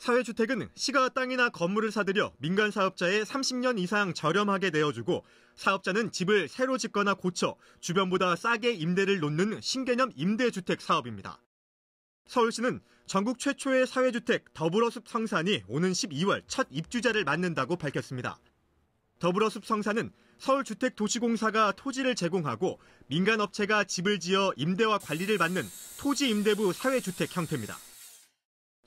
사회주택은 시가 땅이나 건물을 사들여 민간 사업자의 30년 이상 저렴하게 내어주고 사업자는 집을 새로 짓거나 고쳐 주변보다 싸게 임대를 놓는 신개념 임대주택 사업입니다. 서울시는 전국 최초의 사회주택 더불어숲 성산이 오는 12월 첫 입주자를 맞는다고 밝혔습니다. 더불어숲 성산은 서울주택도시공사가 토지를 제공하고 민간업체가 집을 지어 임대와 관리를 받는 토지임대부 사회주택 형태입니다.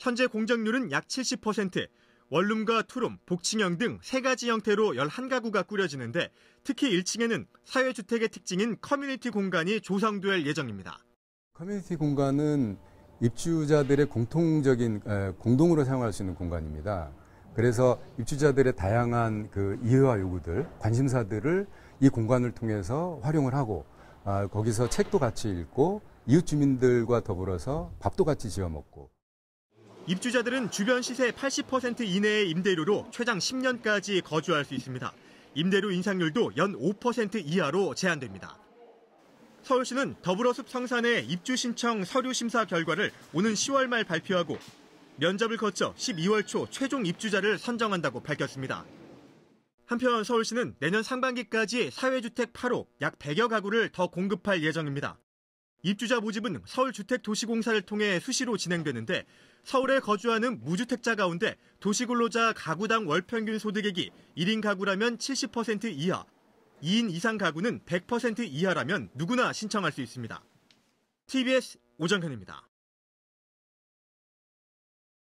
현재 공정률은 약 70%, 원룸과 투룸, 복층형 등 세 가지 형태로 11가구가 꾸려지는데 특히 1층에는 사회주택의 특징인 커뮤니티 공간이 조성될 예정입니다. 커뮤니티 공간은 입주자들의 공통적인 공동으로 사용할 수 있는 공간입니다. 그래서 입주자들의 다양한 그 이해와 요구들, 관심사들을 이 공간을 통해서 활용을 하고 아, 거기서 책도 같이 읽고 이웃 주민들과 더불어서 밥도 같이 지어 먹고 입주자들은 주변 시세 80% 이내의 임대료로 최장 10년까지 거주할 수 있습니다. 임대료 인상률도 연 5% 이하로 제한됩니다. 서울시는 더불어숲 성산의 입주 신청 서류 심사 결과를 오는 10월 말 발표하고 면접을 거쳐 12월 초 최종 입주자를 선정한다고 밝혔습니다. 한편 서울시는 내년 상반기까지 사회주택 8호 약 100여 가구를 더 공급할 예정입니다. 입주자 모집은 서울주택도시공사를 통해 수시로 진행되는데 서울에 거주하는 무주택자 가운데 도시근로자 가구당 월평균 소득액이 1인 가구라면 70% 이하, 2인 이상 가구는 100% 이하라면 누구나 신청할 수 있습니다. TBS 오정현입니다.